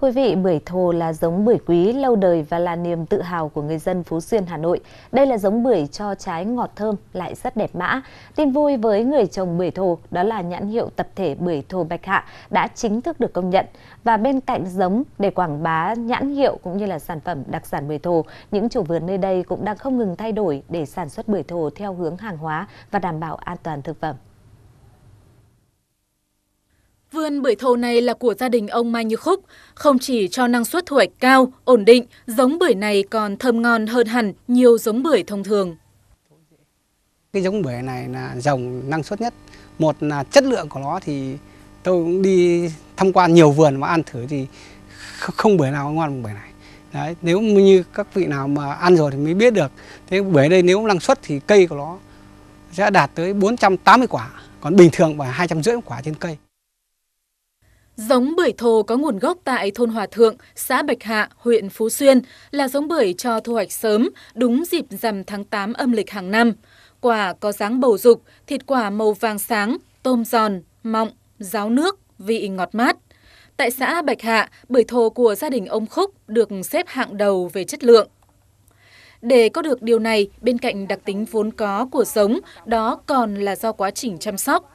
Thưa quý vị, bưởi thô là giống bưởi quý lâu đời và là niềm tự hào của người dân Phú Xuyên, Hà Nội. Đây là giống bưởi cho trái ngọt thơm lại rất đẹp mã. Tin vui với người trồng bưởi thô đó là nhãn hiệu tập thể bưởi thô Bạch Hạ đã chính thức được công nhận. Và bên cạnh giống để quảng bá nhãn hiệu cũng như là sản phẩm đặc sản bưởi thô, những chủ vườn nơi đây cũng đang không ngừng thay đổi để sản xuất bưởi thô theo hướng hàng hóa và đảm bảo an toàn thực phẩm. Vườn bưởi thầu này là của gia đình ông Mai Như Khúc, không chỉ cho năng suất thu hoạch cao, ổn định, giống bưởi này còn thơm ngon hơn hẳn nhiều giống bưởi thông thường. Cái giống bưởi này là dòng năng suất nhất. Một là chất lượng của nó thì tôi cũng đi tham quan nhiều vườn mà ăn thử thì không bưởi nào ngon bằng bưởi này. Đấy, nếu như các vị nào mà ăn rồi thì mới biết được. Thế bưởi đây nếu năng suất thì cây của nó sẽ đạt tới 480 quả, còn bình thường là 250 quả trên cây. Giống bưởi thô có nguồn gốc tại thôn Hòa Thượng, xã Bạch Hạ, huyện Phú Xuyên là giống bưởi cho thu hoạch sớm, đúng dịp rằm tháng 8 âm lịch hàng năm. Quả có dáng bầu dục, thịt quả màu vàng sáng, tôm giòn, mọng, ráo nước, vị ngọt mát. Tại xã Bạch Hạ, bưởi thô của gia đình ông Khúc được xếp hạng đầu về chất lượng. Để có được điều này, bên cạnh đặc tính vốn có của giống, đó còn là do quá trình chăm sóc.